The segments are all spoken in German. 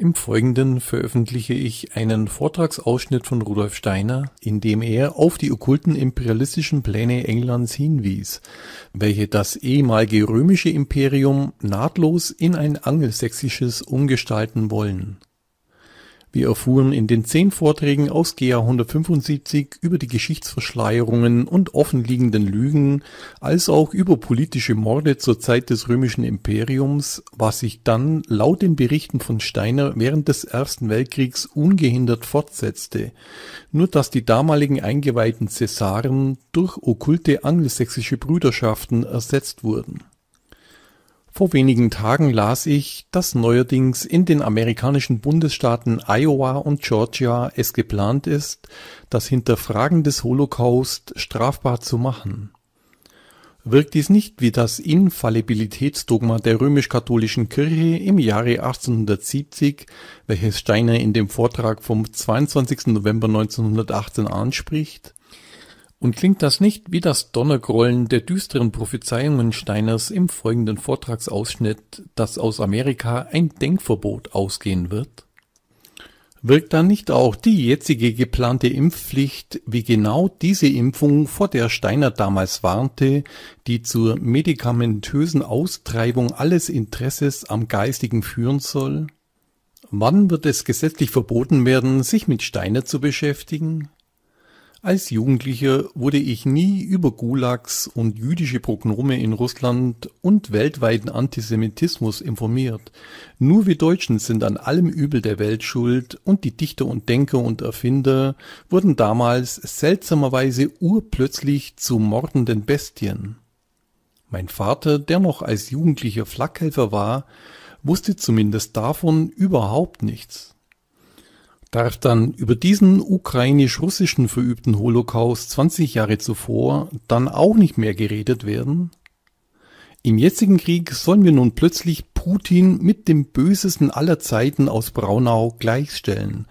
Im Folgenden veröffentliche ich einen Vortragsausschnitt von Rudolf Steiner, in dem er auf die okkulten imperialistischen Pläne Englands hinwies, welche das ehemalige römische Imperium nahtlos in ein angelsächsisches umgestalten wollen wir erfuhren in den zehn Vorträgen aus GA 175 über die Geschichtsverschleierungen und offenliegenden Lügen, als auch über politische Morde zur Zeit des römischen Imperiums, was sich dann laut den Berichten von Steiner während des Ersten Weltkriegs ungehindert fortsetzte, nur dass die damaligen eingeweihten Cäsaren durch okkulte angelsächsische Brüderschaften ersetzt wurden vor wenigen Tagen las ich, dass neuerdings in den amerikanischen Bundesstaaten Iowa und Georgia es geplant ist, das Hinterfragen des Holocaust strafbar zu machen. Wirkt dies nicht wie das Infallibilitätsdogma der römisch-katholischen Kirche im Jahre 1870, welches Steiner in dem Vortrag vom 22. November 1918 anspricht und klingt das nicht wie das Donnergrollen der düsteren Prophezeiungen Steiners im folgenden Vortragsausschnitt, dass aus Amerika ein Denkverbot ausgehen wird? Wirkt dann nicht auch die jetzige geplante Impfpflicht wie genau diese Impfung, vor der Steiner damals warnte, die zur medikamentösen Austreibung alles Interesses am Geistigen führen soll? Wann wird es gesetzlich verboten werden, sich mit Steiner zu beschäftigen? Als Jugendlicher wurde ich nie über Gulags und jüdische Prognome in Russland und weltweiten Antisemitismus informiert. Nur wir Deutschen sind an allem Übel der Welt schuld und die Dichter und Denker und Erfinder wurden damals seltsamerweise urplötzlich zu mordenden Bestien. Mein Vater, der noch als Jugendlicher Flakhelfer war, wusste zumindest davon überhaupt nichts darf dann über diesen ukrainisch-russischen verübten Holocaust 20 Jahre zuvor dann auch nicht mehr geredet werden? Im jetzigen Krieg sollen wir nun plötzlich Putin mit dem Bösesten aller Zeiten aus Braunau gleichstellen,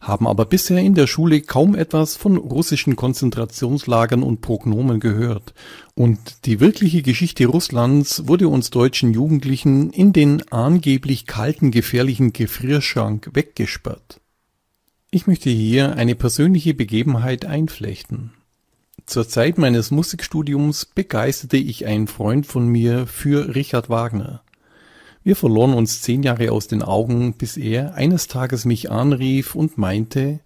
haben aber bisher in der Schule kaum etwas von russischen Konzentrationslagern und Prognomen gehört. Und die wirkliche Geschichte Russlands wurde uns deutschen Jugendlichen in den angeblich kalten, gefährlichen Gefrierschrank weggesperrt. Ich möchte hier eine persönliche Begebenheit einflechten. Zur Zeit meines Musikstudiums begeisterte ich einen Freund von mir für Richard Wagner. Wir verloren uns zehn Jahre aus den Augen, bis er eines Tages mich anrief und meinte,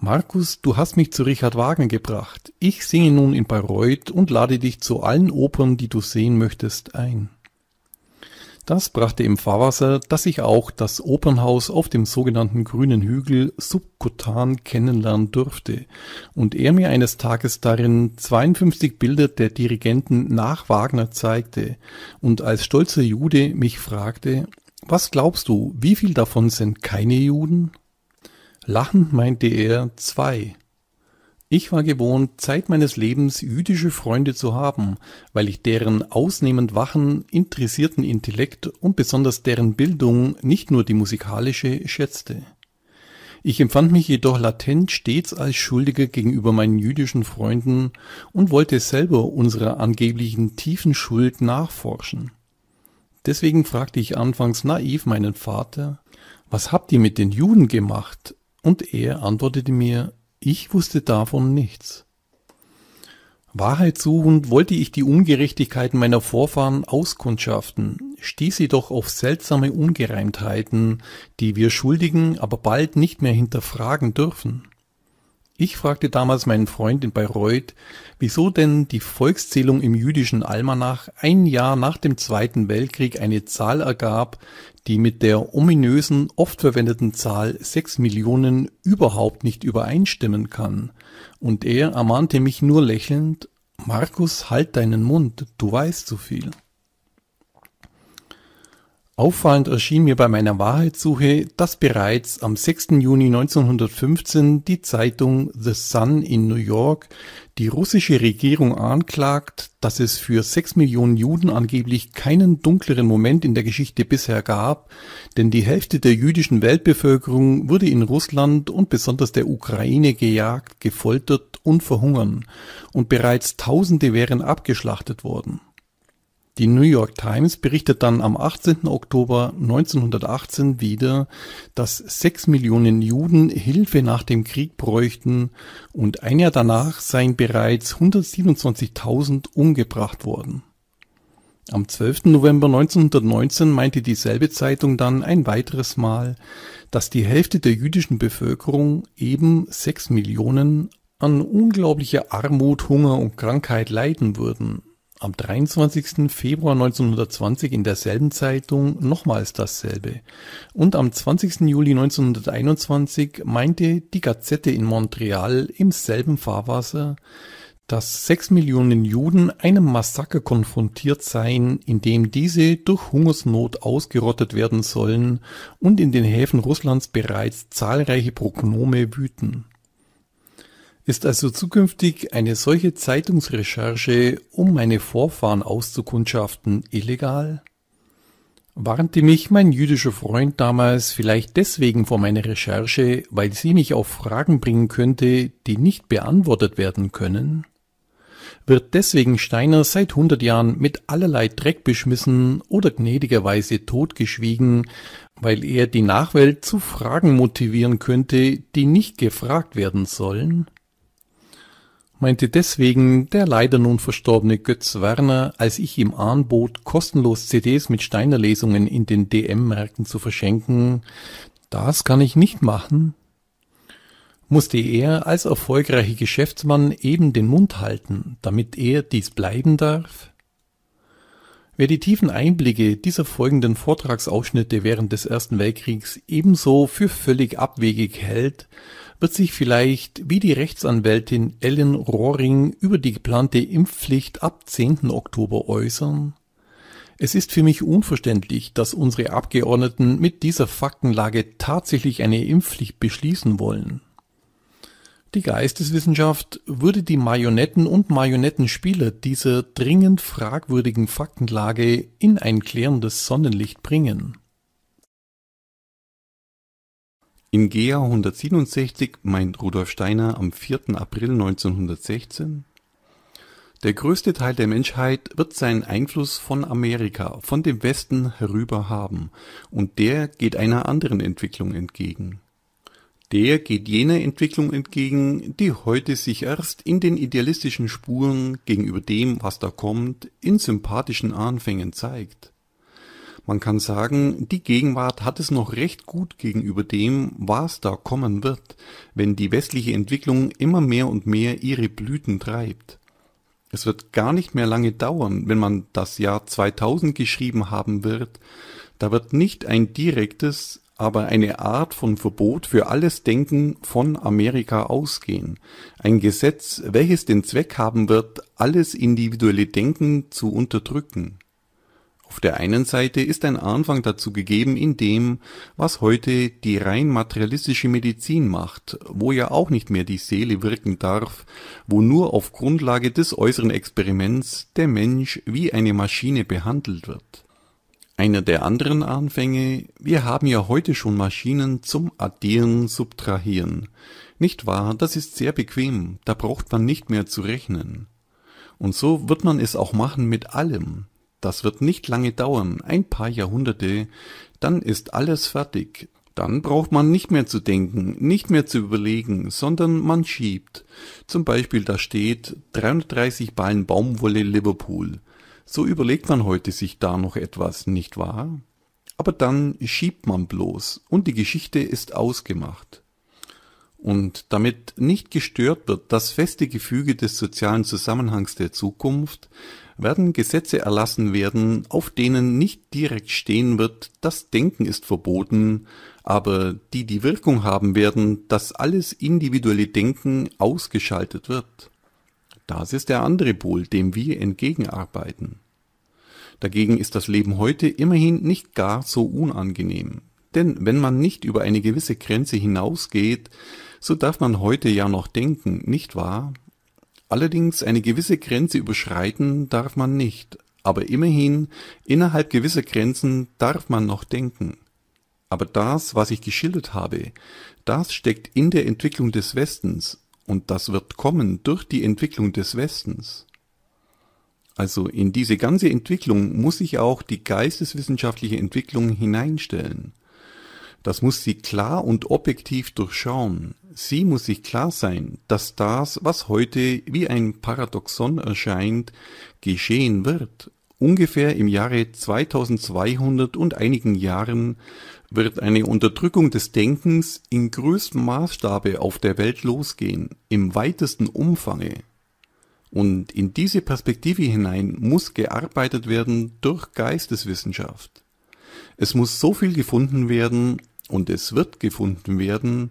Markus, du hast mich zu Richard Wagner gebracht. Ich singe nun in Bayreuth und lade dich zu allen Opern, die du sehen möchtest, ein. Das brachte im Fahrwasser, dass ich auch das Opernhaus auf dem sogenannten Grünen Hügel subkutan kennenlernen durfte und er mir eines Tages darin 52 Bilder der Dirigenten nach Wagner zeigte und als stolzer Jude mich fragte, was glaubst du, wie viel davon sind keine Juden? Lachend meinte er zwei. Ich war gewohnt, Zeit meines Lebens jüdische Freunde zu haben, weil ich deren ausnehmend wachen, interessierten Intellekt und besonders deren Bildung, nicht nur die musikalische, schätzte. Ich empfand mich jedoch latent stets als Schuldiger gegenüber meinen jüdischen Freunden und wollte selber unserer angeblichen tiefen Schuld nachforschen. Deswegen fragte ich anfangs naiv meinen Vater, was habt ihr mit den Juden gemacht? Und er antwortete mir, ich wusste davon nichts. Wahrheitssuchend wollte ich die Ungerechtigkeiten meiner Vorfahren auskundschaften, stieß jedoch auf seltsame Ungereimtheiten, die wir Schuldigen aber bald nicht mehr hinterfragen dürfen. Ich fragte damals meinen Freund in Bayreuth, wieso denn die Volkszählung im jüdischen Almanach ein Jahr nach dem Zweiten Weltkrieg eine Zahl ergab, die mit der ominösen, oft verwendeten Zahl 6 Millionen überhaupt nicht übereinstimmen kann, und er ermahnte mich nur lächelnd, Markus, halt deinen Mund, du weißt zu so viel. Auffallend erschien mir bei meiner Wahrheitssuche, dass bereits am 6. Juni 1915 die Zeitung The Sun in New York die russische Regierung anklagt, dass es für sechs Millionen Juden angeblich keinen dunkleren Moment in der Geschichte bisher gab, denn die Hälfte der jüdischen Weltbevölkerung würde in Russland und besonders der Ukraine gejagt, gefoltert und verhungern, und bereits Tausende wären abgeschlachtet worden die New York Times berichtet dann am 18. Oktober 1918 wieder, dass sechs Millionen Juden Hilfe nach dem Krieg bräuchten und ein Jahr danach seien bereits 127.000 umgebracht worden. Am 12. November 1919 meinte dieselbe Zeitung dann ein weiteres Mal, dass die Hälfte der jüdischen Bevölkerung eben sechs Millionen an unglaublicher Armut, Hunger und Krankheit leiden würden am 23. Februar 1920 in derselben Zeitung nochmals dasselbe. Und am 20. Juli 1921 meinte die Gazette in Montreal im selben Fahrwasser, dass sechs Millionen Juden einem Massaker konfrontiert seien, in dem diese durch Hungersnot ausgerottet werden sollen und in den Häfen Russlands bereits zahlreiche Prognome wüten. Ist also zukünftig eine solche Zeitungsrecherche, um meine Vorfahren auszukundschaften, illegal? Warnte mich mein jüdischer Freund damals vielleicht deswegen vor meiner Recherche, weil sie mich auf Fragen bringen könnte, die nicht beantwortet werden können? Wird deswegen Steiner seit hundert Jahren mit allerlei Dreck beschmissen oder gnädigerweise totgeschwiegen, weil er die Nachwelt zu Fragen motivieren könnte, die nicht gefragt werden sollen? meinte deswegen der leider nun verstorbene Götz Werner, als ich ihm anbot, kostenlos CDs mit Steinerlesungen in den DM-Märkten zu verschenken, das kann ich nicht machen, musste er als erfolgreicher Geschäftsmann eben den Mund halten, damit er dies bleiben darf? Wer die tiefen Einblicke dieser folgenden Vortragsausschnitte während des Ersten Weltkriegs ebenso für völlig abwegig hält, wird sich vielleicht wie die Rechtsanwältin Ellen Rohring über die geplante Impfpflicht ab 10. Oktober äußern? Es ist für mich unverständlich, dass unsere Abgeordneten mit dieser Faktenlage tatsächlich eine Impfpflicht beschließen wollen. Die Geisteswissenschaft würde die Marionetten und Marionettenspieler dieser dringend fragwürdigen Faktenlage in ein klärendes Sonnenlicht bringen. In GA 167 meint Rudolf Steiner am 4. April 1916: „ Der größte Teil der Menschheit wird seinen Einfluss von Amerika, von dem Westen herüber haben, und der geht einer anderen Entwicklung entgegen. Der geht jener Entwicklung entgegen, die heute sich erst in den idealistischen Spuren gegenüber dem, was da kommt, in sympathischen Anfängen zeigt man kann sagen, die Gegenwart hat es noch recht gut gegenüber dem, was da kommen wird, wenn die westliche Entwicklung immer mehr und mehr ihre Blüten treibt. Es wird gar nicht mehr lange dauern, wenn man das Jahr 2000 geschrieben haben wird. Da wird nicht ein direktes, aber eine Art von Verbot für alles Denken von Amerika ausgehen. Ein Gesetz, welches den Zweck haben wird, alles individuelle Denken zu unterdrücken. Auf der einen Seite ist ein Anfang dazu gegeben in dem, was heute die rein materialistische Medizin macht, wo ja auch nicht mehr die Seele wirken darf, wo nur auf Grundlage des äußeren Experiments der Mensch wie eine Maschine behandelt wird. Einer der anderen Anfänge, wir haben ja heute schon Maschinen zum Addieren, Subtrahieren. Nicht wahr? Das ist sehr bequem, da braucht man nicht mehr zu rechnen. Und so wird man es auch machen mit allem, das wird nicht lange dauern, ein paar Jahrhunderte, dann ist alles fertig. Dann braucht man nicht mehr zu denken, nicht mehr zu überlegen, sondern man schiebt. Zum Beispiel da steht 330 Ballen Baumwolle Liverpool. So überlegt man heute sich da noch etwas, nicht wahr? Aber dann schiebt man bloß und die Geschichte ist ausgemacht. Und damit nicht gestört wird das feste Gefüge des sozialen Zusammenhangs der Zukunft, werden Gesetze erlassen werden, auf denen nicht direkt stehen wird, das Denken ist verboten, aber die die Wirkung haben werden, dass alles individuelle Denken ausgeschaltet wird. Das ist der andere Pol, dem wir entgegenarbeiten. Dagegen ist das Leben heute immerhin nicht gar so unangenehm. Denn wenn man nicht über eine gewisse Grenze hinausgeht, so darf man heute ja noch denken, nicht wahr? Allerdings eine gewisse Grenze überschreiten darf man nicht, aber immerhin, innerhalb gewisser Grenzen darf man noch denken. Aber das, was ich geschildert habe, das steckt in der Entwicklung des Westens und das wird kommen durch die Entwicklung des Westens. Also in diese ganze Entwicklung muss sich auch die geisteswissenschaftliche Entwicklung hineinstellen. Das muss sie klar und objektiv durchschauen. Sie muss sich klar sein, dass das, was heute wie ein Paradoxon erscheint, geschehen wird. Ungefähr im Jahre 2200 und einigen Jahren wird eine Unterdrückung des Denkens in größtem Maßstabe auf der Welt losgehen, im weitesten Umfange. Und in diese Perspektive hinein muss gearbeitet werden durch Geisteswissenschaft. Es muss so viel gefunden werden und es wird gefunden werden,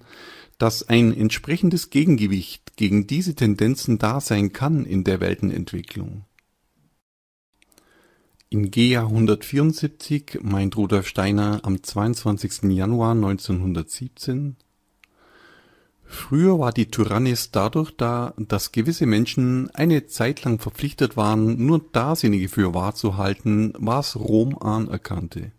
dass ein entsprechendes Gegengewicht gegen diese Tendenzen da sein kann in der Weltenentwicklung. In GEA 174 meint Rudolf Steiner am 22. Januar 1917, Früher war die Tyrannis dadurch da, dass gewisse Menschen eine Zeit lang verpflichtet waren, nur Darsinnige für wahrzuhalten, was Rom anerkannte.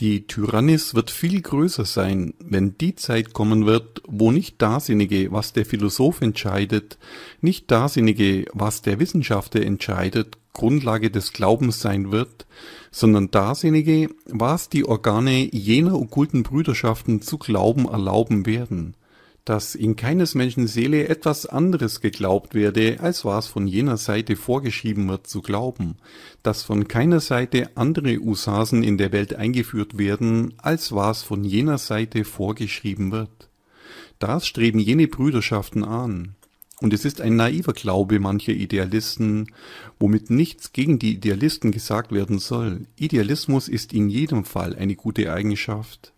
Die Tyrannis wird viel größer sein, wenn die Zeit kommen wird, wo nicht Darsinnige, was der Philosoph entscheidet, nicht Darsinnige, was der Wissenschaftler entscheidet, Grundlage des Glaubens sein wird, sondern Darsinnige, was die Organe jener okkulten Brüderschaften zu glauben erlauben werden dass in keines Menschen Seele etwas anderes geglaubt werde, als was von jener Seite vorgeschrieben wird zu glauben, dass von keiner Seite andere Usasen in der Welt eingeführt werden, als was von jener Seite vorgeschrieben wird. Das streben jene Brüderschaften an. Und es ist ein naiver Glaube mancher Idealisten, womit nichts gegen die Idealisten gesagt werden soll. Idealismus ist in jedem Fall eine gute Eigenschaft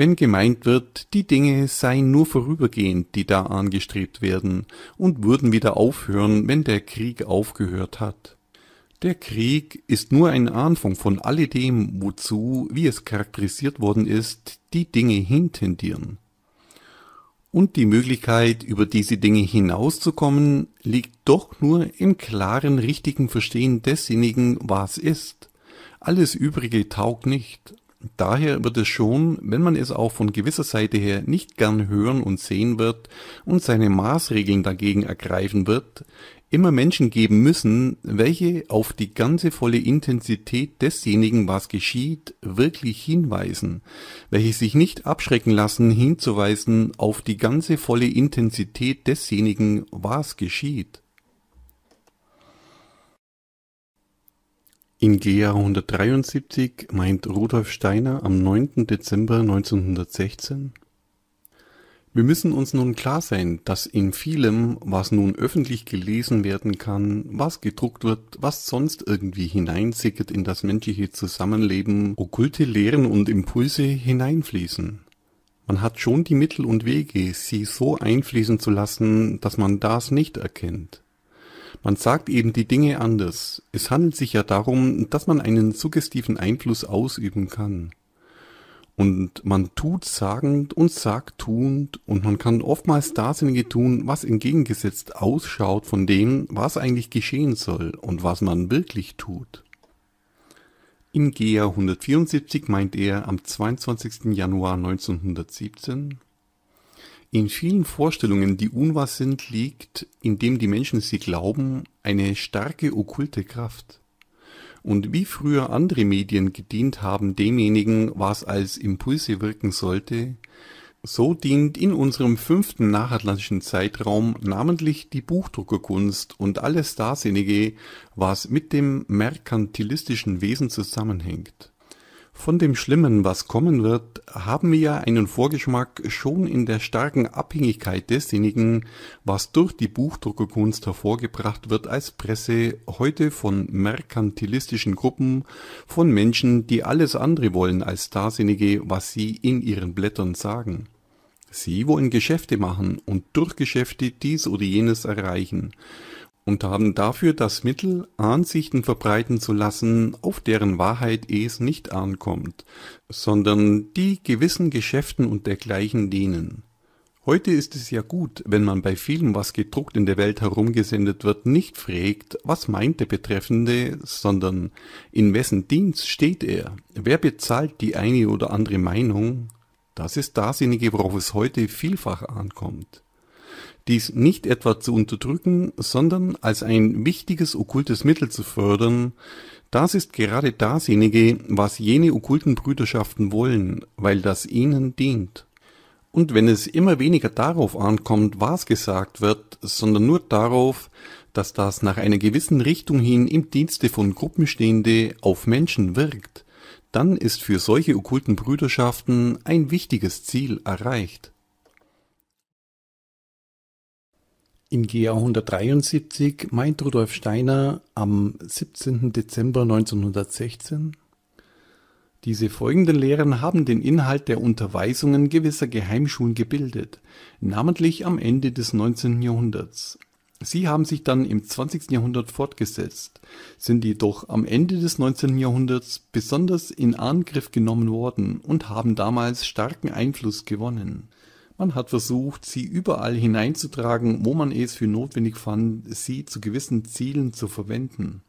wenn gemeint wird, die Dinge seien nur vorübergehend, die da angestrebt werden, und würden wieder aufhören, wenn der Krieg aufgehört hat. Der Krieg ist nur ein Anfang von alledem, wozu, wie es charakterisiert worden ist, die Dinge hintendieren. Und die Möglichkeit, über diese Dinge hinauszukommen, liegt doch nur im klaren, richtigen Verstehen desjenigen, was ist. Alles Übrige taugt nicht, Daher wird es schon, wenn man es auch von gewisser Seite her nicht gern hören und sehen wird und seine Maßregeln dagegen ergreifen wird, immer Menschen geben müssen, welche auf die ganze volle Intensität desjenigen, was geschieht, wirklich hinweisen, welche sich nicht abschrecken lassen, hinzuweisen auf die ganze volle Intensität desjenigen, was geschieht. In GA 173 meint Rudolf Steiner am 9. Dezember 1916: Wir müssen uns nun klar sein, dass in vielem, was nun öffentlich gelesen werden kann, was gedruckt wird, was sonst irgendwie hineinsickert in das menschliche Zusammenleben, okkulte Lehren und Impulse hineinfließen. Man hat schon die Mittel und Wege, sie so einfließen zu lassen, dass man das nicht erkennt man sagt eben die Dinge anders. Es handelt sich ja darum, dass man einen suggestiven Einfluss ausüben kann. Und man tut sagend und sagt tuend und man kann oftmals dasjenige tun, was entgegengesetzt ausschaut von dem, was eigentlich geschehen soll und was man wirklich tut. In GEA 174 meint er am 22. Januar 1917, in vielen Vorstellungen, die unwahr sind, liegt, indem die Menschen sie glauben, eine starke okkulte Kraft. Und wie früher andere Medien gedient haben demjenigen, was als Impulse wirken sollte, so dient in unserem fünften nachatlantischen Zeitraum namentlich die Buchdruckerkunst und alles Starrsinnige, was mit dem merkantilistischen Wesen zusammenhängt. Von dem Schlimmen, was kommen wird, haben wir ja einen Vorgeschmack schon in der starken Abhängigkeit desjenigen, was durch die Buchdruckerkunst hervorgebracht wird als Presse, heute von merkantilistischen Gruppen, von Menschen, die alles andere wollen als dasjenige, was sie in ihren Blättern sagen. Sie wollen Geschäfte machen und durch Geschäfte dies oder jenes erreichen und haben dafür das Mittel, Ansichten verbreiten zu lassen, auf deren Wahrheit es nicht ankommt, sondern die gewissen Geschäften und dergleichen dienen. Heute ist es ja gut, wenn man bei vielem, was gedruckt in der Welt herumgesendet wird, nicht fragt, was meint der Betreffende, sondern in wessen Dienst steht er, wer bezahlt die eine oder andere Meinung. Das ist dasjenige, worauf es heute vielfach ankommt dies nicht etwa zu unterdrücken, sondern als ein wichtiges okkultes Mittel zu fördern, das ist gerade dasjenige, was jene okkulten Brüderschaften wollen, weil das ihnen dient. Und wenn es immer weniger darauf ankommt, was gesagt wird, sondern nur darauf, dass das nach einer gewissen Richtung hin im Dienste von Gruppenstehende auf Menschen wirkt, dann ist für solche okkulten Brüderschaften ein wichtiges Ziel erreicht. In GA 173 meint Rudolf Steiner am 17. Dezember 1916: Diese folgenden Lehren haben den Inhalt der Unterweisungen gewisser Geheimschulen gebildet, namentlich am Ende des 19. Jahrhunderts. Sie haben sich dann im 20. Jahrhundert fortgesetzt, sind jedoch am Ende des 19. Jahrhunderts besonders in Angriff genommen worden und haben damals starken Einfluss gewonnen man hat versucht, sie überall hineinzutragen, wo man es für notwendig fand, sie zu gewissen Zielen zu verwenden.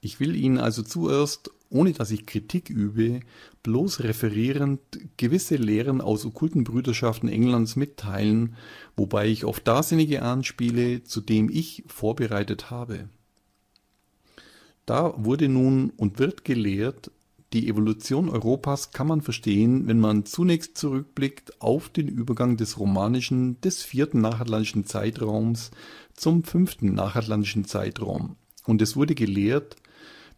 Ich will Ihnen also zuerst, ohne dass ich Kritik übe, bloß referierend gewisse Lehren aus okkulten Brüderschaften Englands mitteilen, wobei ich auf Darsinnige anspiele, zu dem ich vorbereitet habe. Da wurde nun und wird gelehrt, die Evolution Europas kann man verstehen, wenn man zunächst zurückblickt auf den Übergang des romanischen des vierten nachatlantischen Zeitraums zum fünften nachatlantischen Zeitraum, und es wurde gelehrt,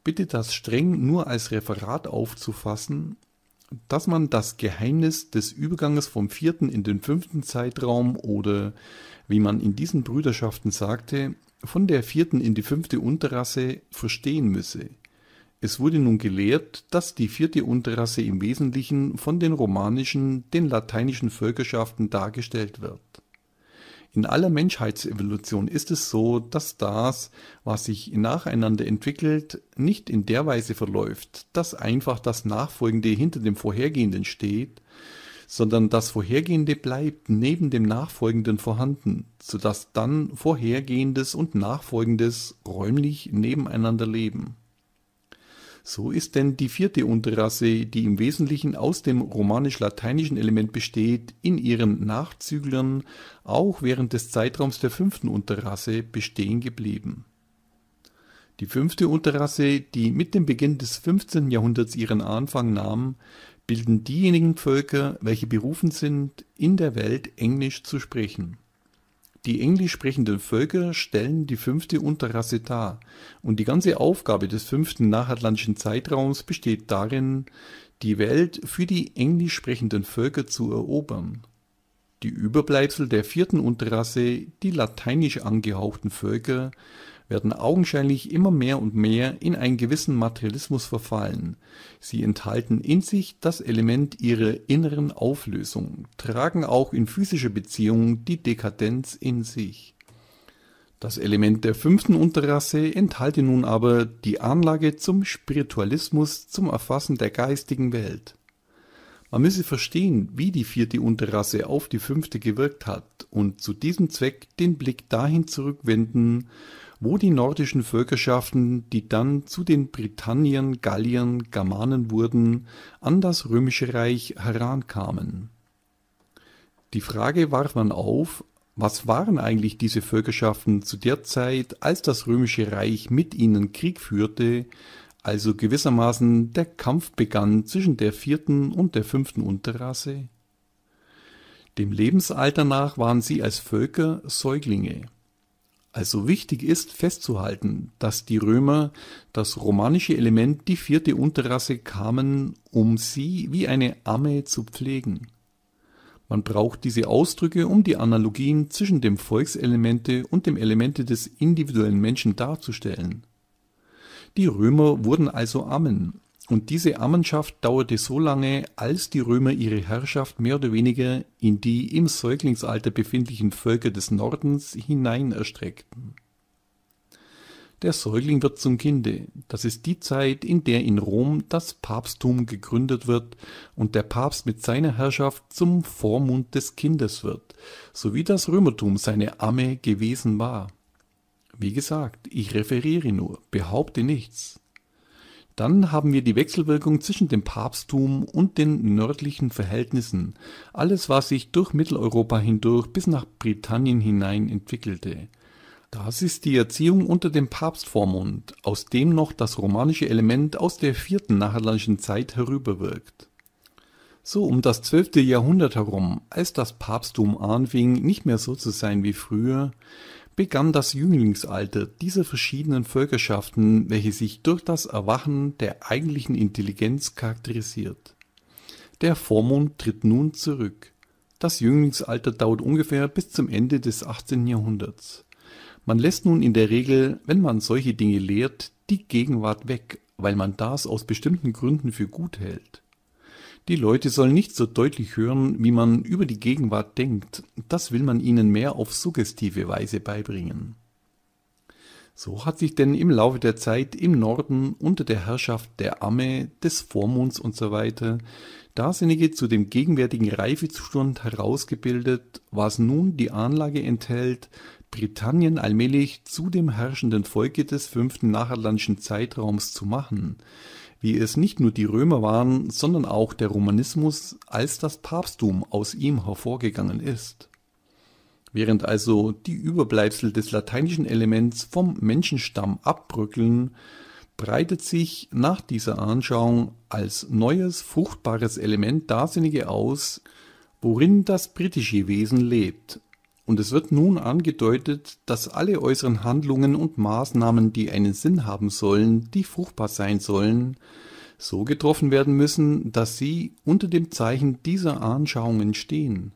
bitte das streng nur als Referat aufzufassen, dass man das Geheimnis des Überganges vom vierten in den fünften Zeitraum oder, wie man in diesen Brüderschaften sagte, von der vierten in die fünfte Unterrasse verstehen müsse es wurde nun gelehrt, dass die vierte Unterrasse im Wesentlichen von den romanischen, den lateinischen Völkerschaften dargestellt wird. In aller Menschheitsevolution ist es so, dass das, was sich nacheinander entwickelt, nicht in der Weise verläuft, dass einfach das Nachfolgende hinter dem Vorhergehenden steht, sondern das Vorhergehende bleibt neben dem Nachfolgenden vorhanden, sodass dann Vorhergehendes und Nachfolgendes räumlich nebeneinander leben. So ist denn die vierte Unterrasse, die im Wesentlichen aus dem romanisch-lateinischen Element besteht, in ihren Nachzüglern auch während des Zeitraums der fünften Unterrasse bestehen geblieben. Die fünfte Unterrasse, die mit dem Beginn des 15. Jahrhunderts ihren Anfang nahm, bilden diejenigen Völker, welche berufen sind, in der Welt Englisch zu sprechen die englisch sprechenden Völker stellen die fünfte Unterrasse dar, und die ganze Aufgabe des fünften nachatlantischen Zeitraums besteht darin, die Welt für die englisch sprechenden Völker zu erobern. Die Überbleibsel der vierten Unterrasse, die lateinisch angehauchten Völker, werden augenscheinlich immer mehr und mehr in einen gewissen Materialismus verfallen. Sie enthalten in sich das Element ihrer inneren Auflösung, tragen auch in physischer Beziehung die Dekadenz in sich. Das Element der fünften Unterrasse enthalte nun aber die Anlage zum Spiritualismus, zum Erfassen der geistigen Welt. Man müsse verstehen, wie die vierte Unterrasse auf die fünfte gewirkt hat und zu diesem Zweck den Blick dahin zurückwenden, wo die nordischen Völkerschaften, die dann zu den Britanniern, Galliern, Germanen wurden, an das Römische Reich herankamen. Die Frage warf man auf, was waren eigentlich diese Völkerschaften zu der Zeit, als das Römische Reich mit ihnen Krieg führte, also gewissermaßen der Kampf begann zwischen der vierten und der fünften Unterrasse? Dem Lebensalter nach waren sie als Völker Säuglinge also wichtig ist festzuhalten, dass die Römer das romanische Element, die vierte Unterrasse, kamen, um sie wie eine Amme zu pflegen. Man braucht diese Ausdrücke, um die Analogien zwischen dem Volkselemente und dem Elemente des individuellen Menschen darzustellen. Die Römer wurden also Ammen, und diese Ammenschaft dauerte so lange, als die Römer ihre Herrschaft mehr oder weniger in die im Säuglingsalter befindlichen Völker des Nordens hinein erstreckten. Der Säugling wird zum Kinde. Das ist die Zeit, in der in Rom das Papsttum gegründet wird und der Papst mit seiner Herrschaft zum Vormund des Kindes wird, so wie das Römertum seine Amme gewesen war. Wie gesagt, ich referiere nur, behaupte nichts. Dann haben wir die Wechselwirkung zwischen dem Papsttum und den nördlichen Verhältnissen, alles was sich durch Mitteleuropa hindurch bis nach Britannien hinein entwickelte. Das ist die Erziehung unter dem Papstvormund, aus dem noch das romanische Element aus der vierten nachlandischen Zeit herüberwirkt. So um das zwölfte Jahrhundert herum, als das Papsttum anfing, nicht mehr so zu sein wie früher, begann das Jünglingsalter dieser verschiedenen Völkerschaften, welche sich durch das Erwachen der eigentlichen Intelligenz charakterisiert. Der Vormund tritt nun zurück. Das Jünglingsalter dauert ungefähr bis zum Ende des 18. Jahrhunderts. Man lässt nun in der Regel, wenn man solche Dinge lehrt, die Gegenwart weg, weil man das aus bestimmten Gründen für gut hält. Die Leute sollen nicht so deutlich hören, wie man über die Gegenwart denkt. Das will man ihnen mehr auf suggestive Weise beibringen. So hat sich denn im Laufe der Zeit im Norden unter der Herrschaft der Amme, des Vormunds usw. So Darsinnige zu dem gegenwärtigen Reifezustand herausgebildet, was nun die Anlage enthält, Britannien allmählich zu dem herrschenden Volke des fünften nachatlantischen Zeitraums zu machen wie es nicht nur die Römer waren, sondern auch der Romanismus als das Papsttum aus ihm hervorgegangen ist. Während also die Überbleibsel des lateinischen Elements vom Menschenstamm abbröckeln, breitet sich nach dieser Anschauung als neues, fruchtbares Element dasjenige aus, worin das britische Wesen lebt und es wird nun angedeutet, dass alle äußeren Handlungen und Maßnahmen, die einen Sinn haben sollen, die fruchtbar sein sollen, so getroffen werden müssen, dass sie unter dem Zeichen dieser Anschauungen stehen.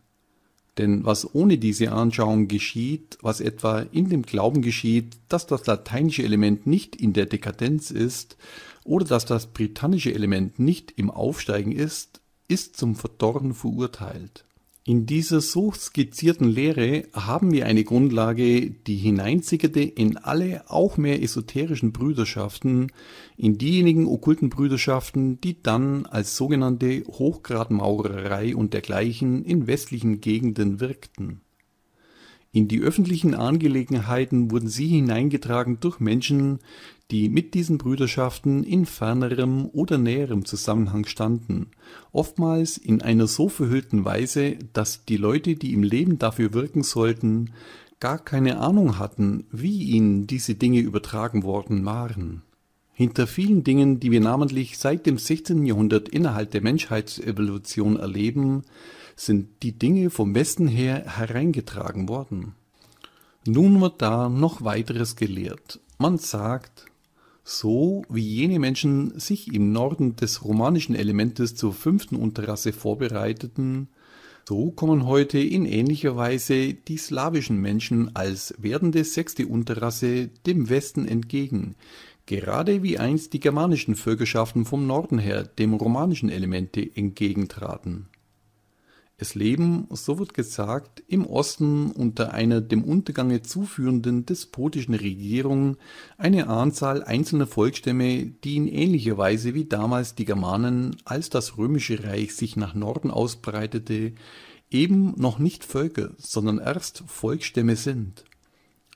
Denn was ohne diese Anschauung geschieht, was etwa in dem Glauben geschieht, dass das lateinische Element nicht in der Dekadenz ist oder dass das britannische Element nicht im Aufsteigen ist, ist zum Verdorren verurteilt. In dieser so skizzierten Lehre haben wir eine Grundlage, die hineinsickerte in alle auch mehr esoterischen Brüderschaften, in diejenigen okkulten Brüderschaften, die dann als sogenannte Hochgradmaurerei und dergleichen in westlichen Gegenden wirkten in die öffentlichen Angelegenheiten wurden sie hineingetragen durch Menschen, die mit diesen Brüderschaften in fernerem oder näherem Zusammenhang standen, oftmals in einer so verhüllten Weise, dass die Leute, die im Leben dafür wirken sollten, gar keine Ahnung hatten, wie ihnen diese Dinge übertragen worden waren. Hinter vielen Dingen, die wir namentlich seit dem 16. Jahrhundert innerhalb der Menschheitsevolution erleben, sind die Dinge vom Westen her hereingetragen worden. Nun wird da noch weiteres gelehrt. Man sagt, so wie jene Menschen sich im Norden des romanischen Elementes zur fünften Unterrasse vorbereiteten, so kommen heute in ähnlicher Weise die slawischen Menschen als werdende sechste Unterrasse dem Westen entgegen, gerade wie einst die germanischen Völkerschaften vom Norden her dem romanischen Elemente entgegentraten. Es leben, so wird gesagt, im Osten unter einer dem Untergange zuführenden despotischen Regierung eine Anzahl einzelner Volksstämme, die in ähnlicher Weise wie damals die Germanen, als das Römische Reich sich nach Norden ausbreitete, eben noch nicht Völker, sondern erst Volksstämme sind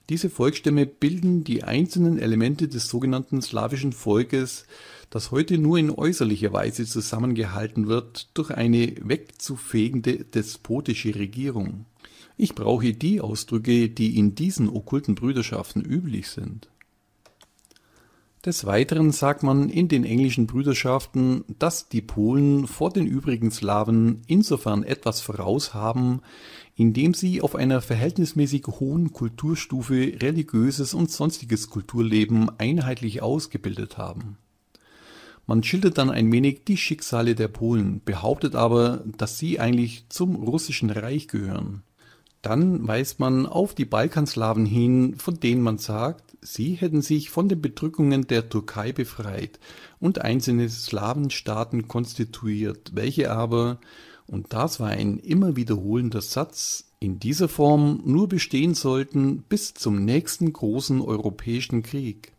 diese Volksstämme bilden die einzelnen Elemente des sogenannten slawischen Volkes, das heute nur in äußerlicher Weise zusammengehalten wird durch eine wegzufegende despotische Regierung. Ich brauche die Ausdrücke, die in diesen okkulten Brüderschaften üblich sind des Weiteren sagt man in den englischen Brüderschaften, dass die Polen vor den übrigen Slawen insofern etwas voraus haben, indem sie auf einer verhältnismäßig hohen Kulturstufe religiöses und sonstiges Kulturleben einheitlich ausgebildet haben. Man schildert dann ein wenig die Schicksale der Polen, behauptet aber, dass sie eigentlich zum russischen Reich gehören. Dann weist man auf die Balkanslawen hin, von denen man sagt, Sie hätten sich von den Bedrückungen der Türkei befreit und einzelne Slawenstaaten konstituiert, welche aber – und das war ein immer wiederholender Satz – in dieser Form nur bestehen sollten bis zum nächsten großen europäischen Krieg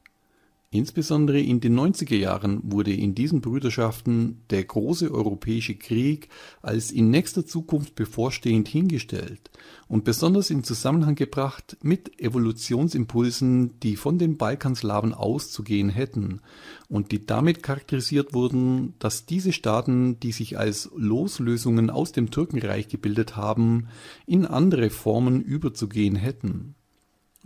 Insbesondere in den 90er Jahren wurde in diesen Brüderschaften der große europäische Krieg als in nächster Zukunft bevorstehend hingestellt und besonders in Zusammenhang gebracht mit Evolutionsimpulsen, die von den Balkanslawen auszugehen hätten und die damit charakterisiert wurden, dass diese Staaten, die sich als Loslösungen aus dem Türkenreich gebildet haben, in andere Formen überzugehen hätten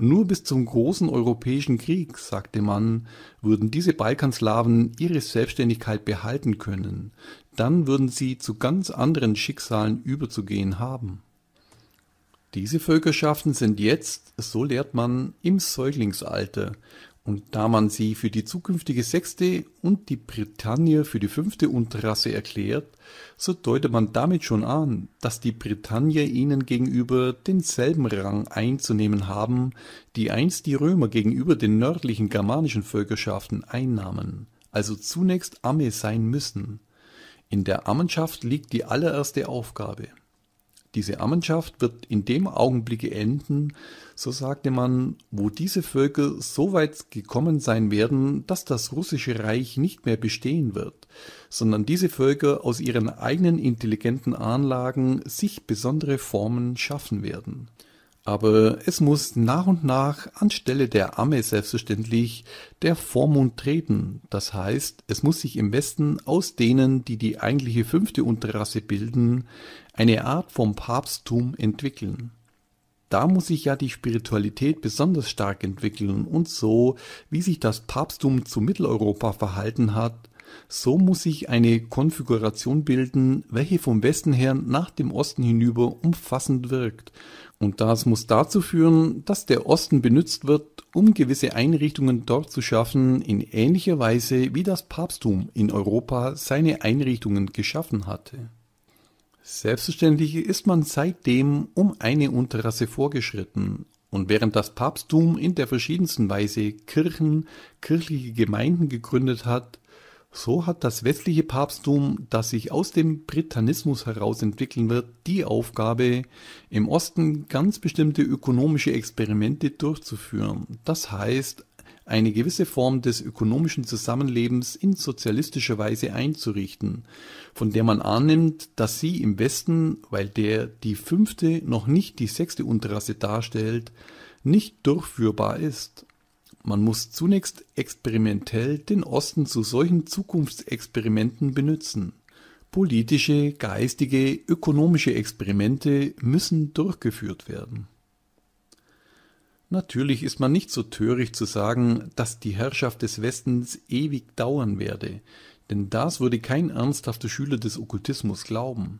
nur bis zum großen Europäischen Krieg, sagte man, würden diese Balkanslawen ihre Selbständigkeit behalten können, dann würden sie zu ganz anderen Schicksalen überzugehen haben. Diese Völkerschaften sind jetzt, so lehrt man, im Säuglingsalter, und da man sie für die zukünftige sechste und die Bretagne für die fünfte Unterrasse erklärt, so deutet man damit schon an, dass die Britannier ihnen gegenüber denselben Rang einzunehmen haben, die einst die Römer gegenüber den nördlichen germanischen Völkerschaften einnahmen, also zunächst Amme sein müssen. In der Ammenschaft liegt die allererste Aufgabe diese Ammenschaft wird in dem Augenblicke enden, so sagte man, wo diese Völker so weit gekommen sein werden, dass das russische Reich nicht mehr bestehen wird, sondern diese Völker aus ihren eigenen intelligenten Anlagen sich besondere Formen schaffen werden. Aber es muss nach und nach anstelle der Amme selbstverständlich der Vormund treten. Das heißt, es muss sich im Westen aus denen, die die eigentliche fünfte Unterrasse bilden, eine Art vom Papsttum entwickeln. Da muss sich ja die Spiritualität besonders stark entwickeln und so, wie sich das Papsttum zu Mitteleuropa verhalten hat, so muss sich eine Konfiguration bilden, welche vom Westen her nach dem Osten hinüber umfassend wirkt. Und das muss dazu führen, dass der Osten benutzt wird, um gewisse Einrichtungen dort zu schaffen, in ähnlicher Weise wie das Papsttum in Europa seine Einrichtungen geschaffen hatte. Selbstverständlich ist man seitdem um eine Unterrasse vorgeschritten, und während das Papsttum in der verschiedensten Weise Kirchen, kirchliche Gemeinden gegründet hat, so hat das westliche Papsttum, das sich aus dem Britannismus heraus entwickeln wird, die Aufgabe, im Osten ganz bestimmte ökonomische Experimente durchzuführen. Das heißt, eine gewisse Form des ökonomischen Zusammenlebens in sozialistischer Weise einzurichten, von der man annimmt, dass sie im Westen, weil der die fünfte noch nicht die sechste Unterrasse darstellt, nicht durchführbar ist. Man muss zunächst experimentell den Osten zu solchen Zukunftsexperimenten benützen. Politische, geistige, ökonomische Experimente müssen durchgeführt werden. Natürlich ist man nicht so töricht zu sagen, dass die Herrschaft des Westens ewig dauern werde, denn das würde kein ernsthafter Schüler des Okkultismus glauben.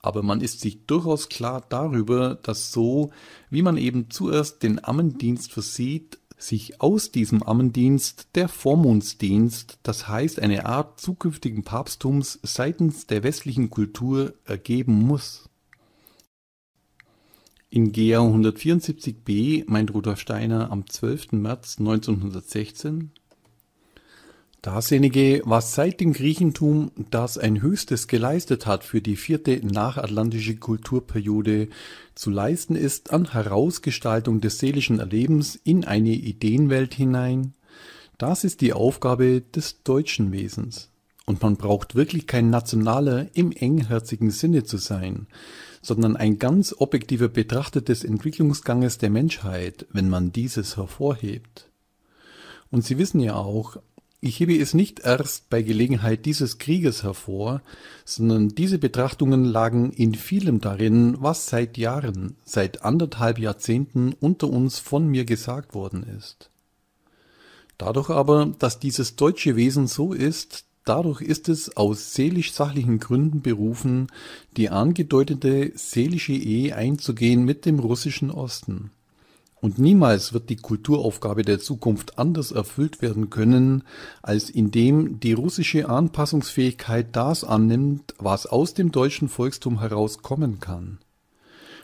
Aber man ist sich durchaus klar darüber, dass so, wie man eben zuerst den Ammendienst versieht, sich aus diesem Ammendienst der Vormundsdienst, das heißt eine Art zukünftigen Papsttums seitens der westlichen Kultur, ergeben muss. In GA 174b meint Rudolf Steiner am 12. März 1916, Dasjenige, was seit dem Griechentum das ein Höchstes geleistet hat für die vierte nachatlantische Kulturperiode, zu leisten ist an Herausgestaltung des seelischen Erlebens in eine Ideenwelt hinein, das ist die Aufgabe des deutschen Wesens. Und man braucht wirklich kein Nationaler im engherzigen Sinne zu sein, sondern ein ganz objektiver Betrachter des Entwicklungsganges der Menschheit, wenn man dieses hervorhebt. Und Sie wissen ja auch, ich hebe es nicht erst bei Gelegenheit dieses Krieges hervor, sondern diese Betrachtungen lagen in vielem darin, was seit Jahren, seit anderthalb Jahrzehnten unter uns von mir gesagt worden ist. Dadurch aber, dass dieses deutsche Wesen so ist, Dadurch ist es aus seelisch-sachlichen Gründen berufen, die angedeutete seelische Ehe einzugehen mit dem russischen Osten. Und niemals wird die Kulturaufgabe der Zukunft anders erfüllt werden können, als indem die russische Anpassungsfähigkeit das annimmt, was aus dem deutschen Volkstum herauskommen kann.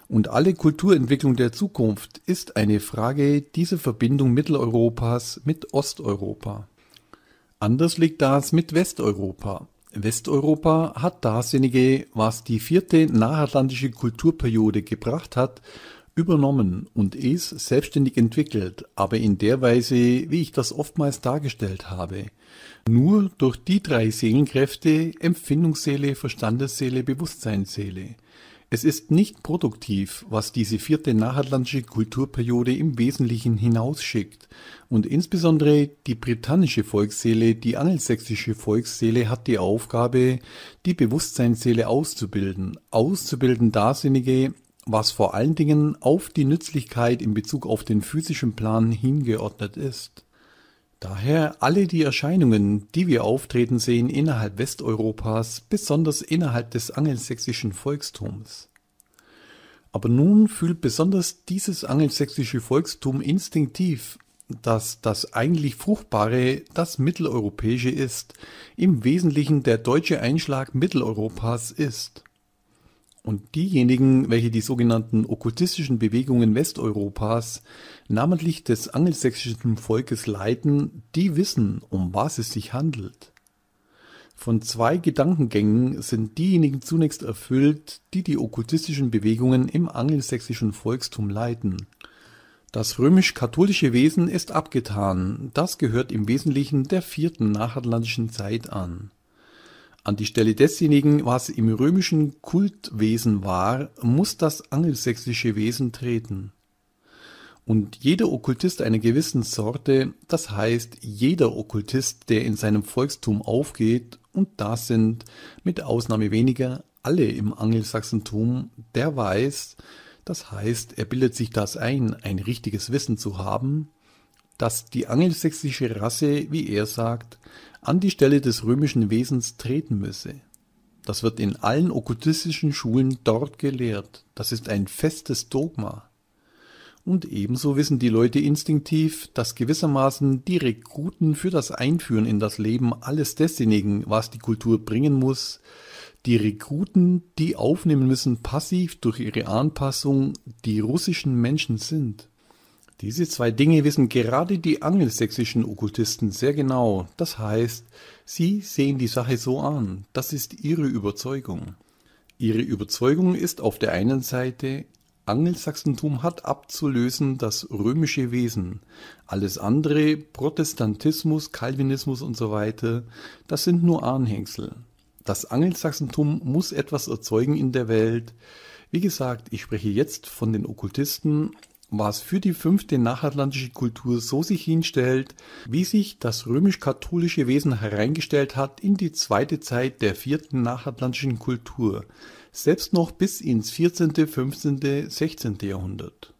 Und alle Kulturentwicklung der Zukunft ist eine Frage dieser Verbindung Mitteleuropas mit Osteuropa. Anders liegt das mit Westeuropa. Westeuropa hat dasjenige, was die vierte nachatlantische Kulturperiode gebracht hat, übernommen und es selbstständig entwickelt, aber in der Weise, wie ich das oftmals dargestellt habe. Nur durch die drei Seelenkräfte, Empfindungsseele, Verstandesseele, Bewusstseinsseele – es ist nicht produktiv, was diese vierte nachatlantische Kulturperiode im Wesentlichen hinausschickt, und insbesondere die britannische Volksseele, die angelsächsische Volksseele hat die Aufgabe, die Bewusstseinsseele auszubilden, auszubilden dasjenige, was vor allen Dingen auf die Nützlichkeit in Bezug auf den physischen Plan hingeordnet ist Daher alle die Erscheinungen, die wir auftreten sehen innerhalb Westeuropas, besonders innerhalb des angelsächsischen Volkstums. Aber nun fühlt besonders dieses angelsächsische Volkstum instinktiv, dass das eigentlich Fruchtbare, das Mitteleuropäische ist, im Wesentlichen der deutsche Einschlag Mitteleuropas ist. Und diejenigen, welche die sogenannten okkultistischen Bewegungen Westeuropas, namentlich des angelsächsischen Volkes leiten, die wissen, um was es sich handelt. Von zwei Gedankengängen sind diejenigen zunächst erfüllt, die die okkultistischen Bewegungen im angelsächsischen Volkstum leiten. Das römisch-katholische Wesen ist abgetan, das gehört im Wesentlichen der vierten nachatlantischen Zeit an an die Stelle desjenigen, was im römischen Kultwesen war, muss das angelsächsische Wesen treten. Und jeder Okkultist einer gewissen Sorte, das heißt jeder Okkultist, der in seinem Volkstum aufgeht, und das sind mit Ausnahme weniger alle im Angelsachsentum, der weiß, das heißt, er bildet sich das ein, ein richtiges Wissen zu haben, dass die angelsächsische Rasse, wie er sagt, an die Stelle des römischen Wesens treten müsse. Das wird in allen okkultistischen Schulen dort gelehrt. Das ist ein festes Dogma. Und ebenso wissen die Leute instinktiv, dass gewissermaßen die Rekruten für das Einführen in das Leben alles desjenigen, was die Kultur bringen muss, die Rekruten, die aufnehmen müssen, passiv durch ihre Anpassung die russischen Menschen sind. Diese zwei Dinge wissen gerade die angelsächsischen Okkultisten sehr genau, das heißt, sie sehen die Sache so an, das ist ihre Überzeugung. Ihre Überzeugung ist auf der einen Seite, Angelsachsentum hat abzulösen das römische Wesen. Alles andere, Protestantismus, Calvinismus und so weiter, das sind nur Anhängsel. Das Angelsachsentum muss etwas erzeugen in der Welt. Wie gesagt, ich spreche jetzt von den Okkultisten was für die fünfte nachatlantische Kultur so sich hinstellt, wie sich das römisch-katholische Wesen hereingestellt hat in die zweite Zeit der vierten nachatlantischen Kultur, selbst noch bis ins 14., 15., 16. Jahrhundert.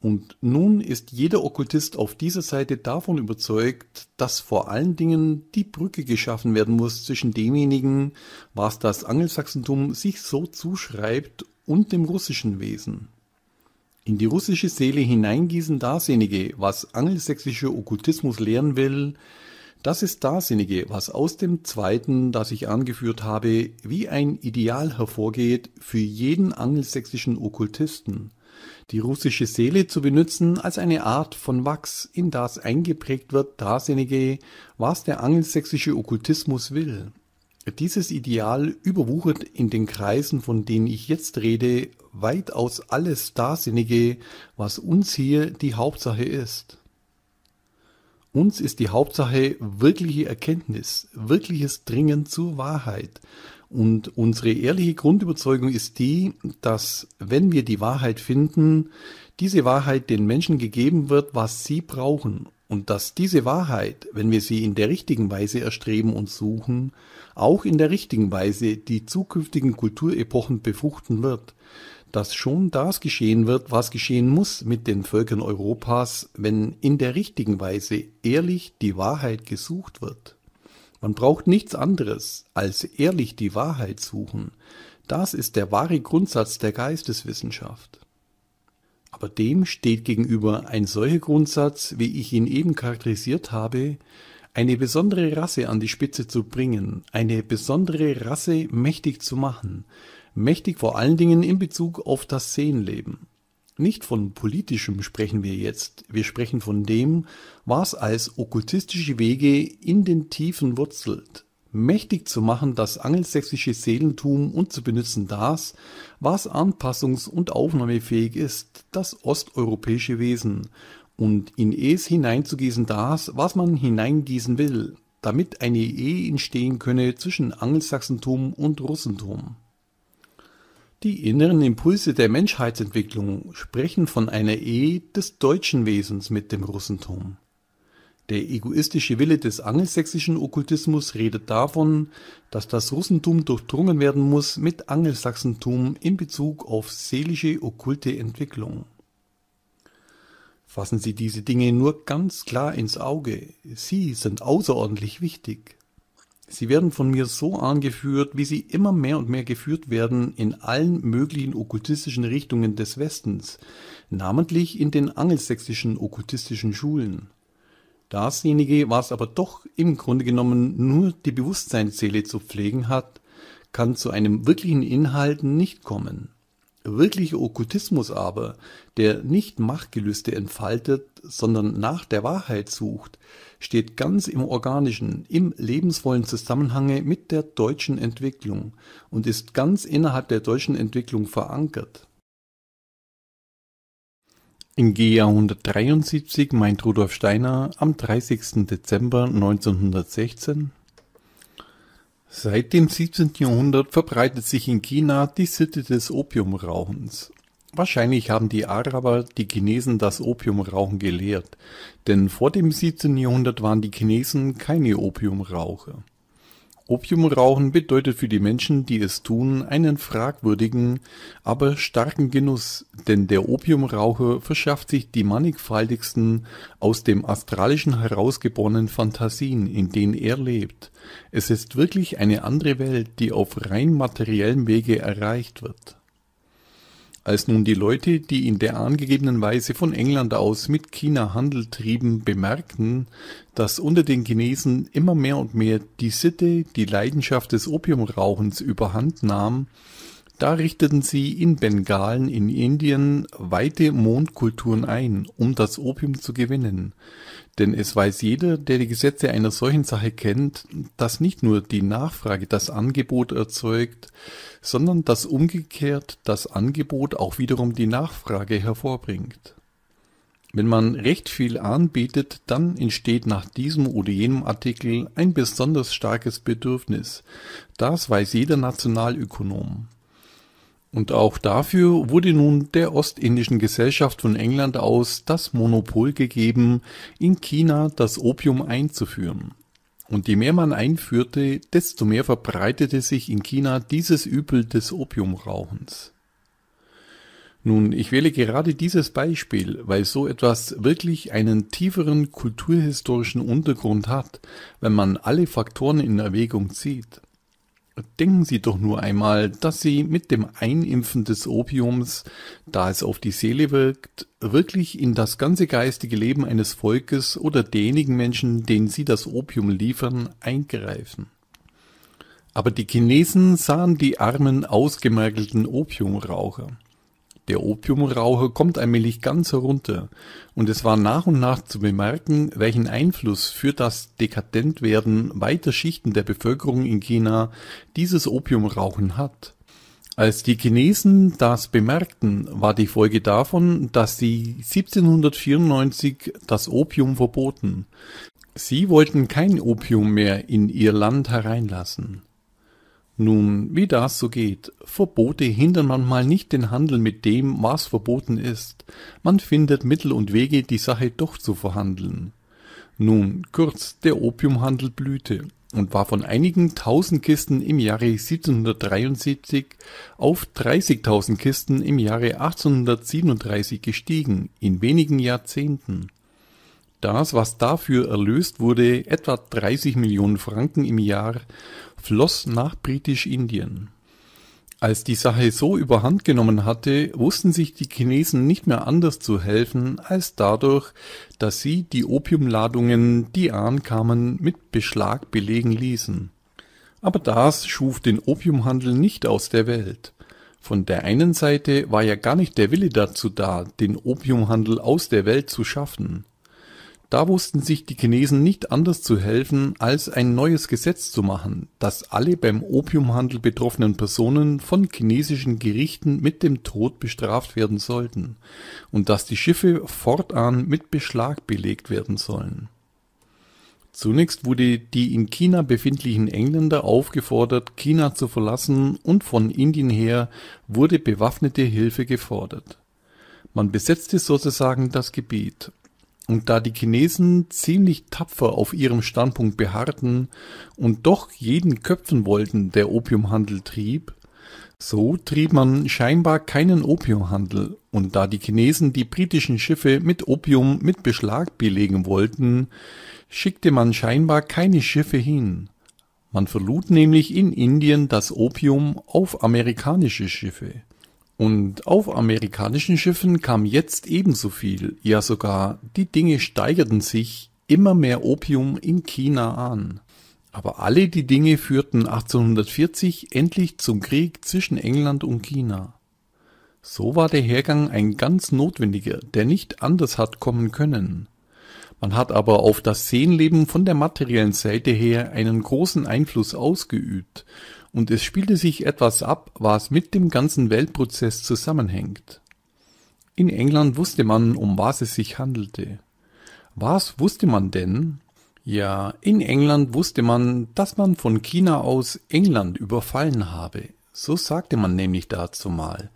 Und nun ist jeder Okkultist auf dieser Seite davon überzeugt, dass vor allen Dingen die Brücke geschaffen werden muss zwischen demjenigen, was das Angelsachsentum sich so zuschreibt, und dem russischen Wesen in die russische Seele hineingießen Dasjenige, was angelsächsischer Okkultismus lehren will, das ist dasjenige, was aus dem zweiten, das ich angeführt habe, wie ein Ideal hervorgeht für jeden angelsächsischen Okkultisten. Die russische Seele zu benutzen als eine Art von Wachs, in das eingeprägt wird dasjenige, was der angelsächsische Okkultismus will. Dieses Ideal überwuchert in den Kreisen, von denen ich jetzt rede, weitaus alles Starrsinnige, was uns hier die Hauptsache ist. Uns ist die Hauptsache wirkliche Erkenntnis, wirkliches Dringen zur Wahrheit. Und unsere ehrliche Grundüberzeugung ist die, dass wenn wir die Wahrheit finden, diese Wahrheit den Menschen gegeben wird, was sie brauchen. Und dass diese Wahrheit, wenn wir sie in der richtigen Weise erstreben und suchen, auch in der richtigen Weise die zukünftigen Kulturepochen befruchten wird dass schon das geschehen wird, was geschehen muss mit den Völkern Europas, wenn in der richtigen Weise ehrlich die Wahrheit gesucht wird. Man braucht nichts anderes als ehrlich die Wahrheit suchen. Das ist der wahre Grundsatz der Geisteswissenschaft. Aber dem steht gegenüber ein solcher Grundsatz, wie ich ihn eben charakterisiert habe, eine besondere Rasse an die Spitze zu bringen, eine besondere Rasse mächtig zu machen, mächtig vor allen Dingen in Bezug auf das Szenenleben. Nicht von politischem sprechen wir jetzt, wir sprechen von dem, was als okkultistische Wege in den Tiefen wurzelt, mächtig zu machen das angelsächsische Seelentum und zu benutzen das, was anpassungs- und aufnahmefähig ist, das osteuropäische Wesen, und in es hineinzugießen das, was man hineingießen will, damit eine Ehe entstehen könne zwischen Angelsachsentum und Russentum. Die inneren Impulse der Menschheitsentwicklung sprechen von einer Ehe des deutschen Wesens mit dem Russentum. Der egoistische Wille des angelsächsischen Okkultismus redet davon, dass das Russentum durchdrungen werden muss mit Angelsachsentum in Bezug auf seelische okkulte Entwicklung. Fassen Sie diese Dinge nur ganz klar ins Auge, sie sind außerordentlich wichtig Sie werden von mir so angeführt, wie sie immer mehr und mehr geführt werden in allen möglichen okkultistischen Richtungen des Westens, namentlich in den angelsächsischen okkultistischen Schulen. Dasjenige, was aber doch im Grunde genommen nur die Bewusstseinsseele zu pflegen hat, kann zu einem wirklichen Inhalt nicht kommen. Wirklicher Okkultismus aber, der nicht Machtgelüste entfaltet, sondern nach der Wahrheit sucht, steht ganz im organischen, im lebensvollen Zusammenhange mit der deutschen Entwicklung und ist ganz innerhalb der deutschen Entwicklung verankert. In GEA 173 meint Rudolf Steiner am 30. Dezember 1916 Seit dem 17. Jahrhundert verbreitet sich in China die Sitte des Opiumrauchens. Wahrscheinlich haben die Araber die Chinesen das Opiumrauchen gelehrt, denn vor dem 17. Jahrhundert waren die Chinesen keine Opiumraucher. Opiumrauchen bedeutet für die Menschen, die es tun, einen fragwürdigen, aber starken Genuss, denn der Opiumraucher verschafft sich die mannigfaltigsten aus dem Astralischen herausgeborenen Phantasien, in denen er lebt. Es ist wirklich eine andere Welt, die auf rein materiellem Wege erreicht wird. Als nun die Leute, die in der angegebenen Weise von England aus mit China Handel trieben, bemerkten, dass unter den Chinesen immer mehr und mehr die Sitte, die Leidenschaft des Opiumrauchens überhand nahm, da richteten sie in Bengalen in Indien weite Mondkulturen ein, um das Opium zu gewinnen denn es weiß jeder, der die Gesetze einer solchen Sache kennt, dass nicht nur die Nachfrage das Angebot erzeugt, sondern dass umgekehrt das Angebot auch wiederum die Nachfrage hervorbringt. Wenn man recht viel anbietet, dann entsteht nach diesem oder jenem Artikel ein besonders starkes Bedürfnis. Das weiß jeder Nationalökonom. Und auch dafür wurde nun der Ostindischen Gesellschaft von England aus das Monopol gegeben, in China das Opium einzuführen. Und je mehr man einführte, desto mehr verbreitete sich in China dieses Übel des Opiumrauchens. Nun, ich wähle gerade dieses Beispiel, weil so etwas wirklich einen tieferen kulturhistorischen Untergrund hat, wenn man alle Faktoren in Erwägung zieht. Denken Sie doch nur einmal, dass Sie mit dem Einimpfen des Opiums, da es auf die Seele wirkt, wirklich in das ganze geistige Leben eines Volkes oder derjenigen Menschen, denen Sie das Opium liefern, eingreifen. Aber die Chinesen sahen die armen, ausgemergelten Opiumraucher. Der Opiumraucher kommt allmählich ganz herunter, und es war nach und nach zu bemerken, welchen Einfluss für das Dekadentwerden weiter Schichten der Bevölkerung in China dieses Opiumrauchen hat. Als die Chinesen das bemerkten, war die Folge davon, dass sie 1794 das Opium verboten. Sie wollten kein Opium mehr in ihr Land hereinlassen. Nun, wie das so geht, Verbote hindern manchmal nicht den Handel mit dem, was verboten ist. Man findet Mittel und Wege, die Sache doch zu verhandeln. Nun, kurz, der Opiumhandel blühte und war von einigen tausend Kisten im Jahre 1773 auf 30.000 Kisten im Jahre 1837 gestiegen, in wenigen Jahrzehnten. Das, was dafür erlöst wurde, etwa 30 Millionen Franken im Jahr floss nach Britisch-Indien. Als die Sache so überhand genommen hatte, wussten sich die Chinesen nicht mehr anders zu helfen, als dadurch, dass sie die Opiumladungen, die ankamen, mit Beschlag belegen ließen. Aber das schuf den Opiumhandel nicht aus der Welt. Von der einen Seite war ja gar nicht der Wille dazu da, den Opiumhandel aus der Welt zu schaffen. Da wussten sich die Chinesen nicht anders zu helfen, als ein neues Gesetz zu machen, das alle beim Opiumhandel betroffenen Personen von chinesischen Gerichten mit dem Tod bestraft werden sollten und dass die Schiffe fortan mit Beschlag belegt werden sollen. Zunächst wurde die in China befindlichen Engländer aufgefordert, China zu verlassen und von Indien her wurde bewaffnete Hilfe gefordert. Man besetzte sozusagen das Gebiet und da die Chinesen ziemlich tapfer auf ihrem Standpunkt beharrten und doch jeden köpfen wollten, der Opiumhandel trieb, so trieb man scheinbar keinen Opiumhandel, und da die Chinesen die britischen Schiffe mit Opium mit Beschlag belegen wollten, schickte man scheinbar keine Schiffe hin. Man verlud nämlich in Indien das Opium auf amerikanische Schiffe. Und auf amerikanischen Schiffen kam jetzt ebenso viel, ja sogar die Dinge steigerten sich, immer mehr Opium in China an. Aber alle die Dinge führten 1840 endlich zum Krieg zwischen England und China. So war der Hergang ein ganz notwendiger, der nicht anders hat kommen können. Man hat aber auf das Seenleben von der materiellen Seite her einen großen Einfluss ausgeübt, und es spielte sich etwas ab, was mit dem ganzen Weltprozess zusammenhängt. In England wusste man, um was es sich handelte. Was wusste man denn? Ja, in England wusste man, dass man von China aus England überfallen habe. So sagte man nämlich dazu mal.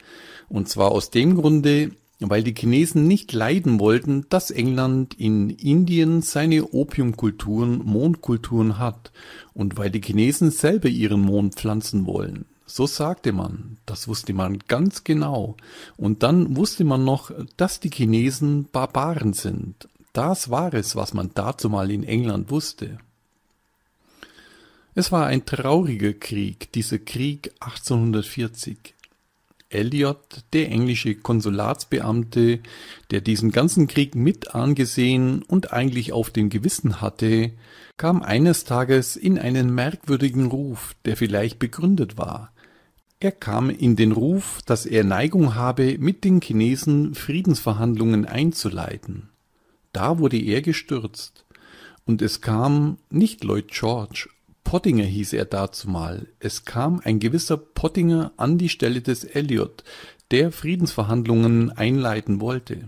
Und zwar aus dem Grunde, weil die Chinesen nicht leiden wollten, dass England in Indien seine Opiumkulturen, Mondkulturen hat und weil die Chinesen selber ihren Mond pflanzen wollen. So sagte man, das wusste man ganz genau. Und dann wusste man noch, dass die Chinesen Barbaren sind. Das war es, was man dazu mal in England wusste. Es war ein trauriger Krieg, dieser Krieg 1840. Elliot, der englische Konsulatsbeamte, der diesen ganzen Krieg mit angesehen und eigentlich auf dem Gewissen hatte, kam eines Tages in einen merkwürdigen Ruf, der vielleicht begründet war. Er kam in den Ruf, dass er Neigung habe, mit den Chinesen Friedensverhandlungen einzuleiten. Da wurde er gestürzt. Und es kam nicht Lloyd George, Pottinger hieß er dazumal. Es kam ein gewisser Pottinger an die Stelle des Elliot, der Friedensverhandlungen einleiten wollte.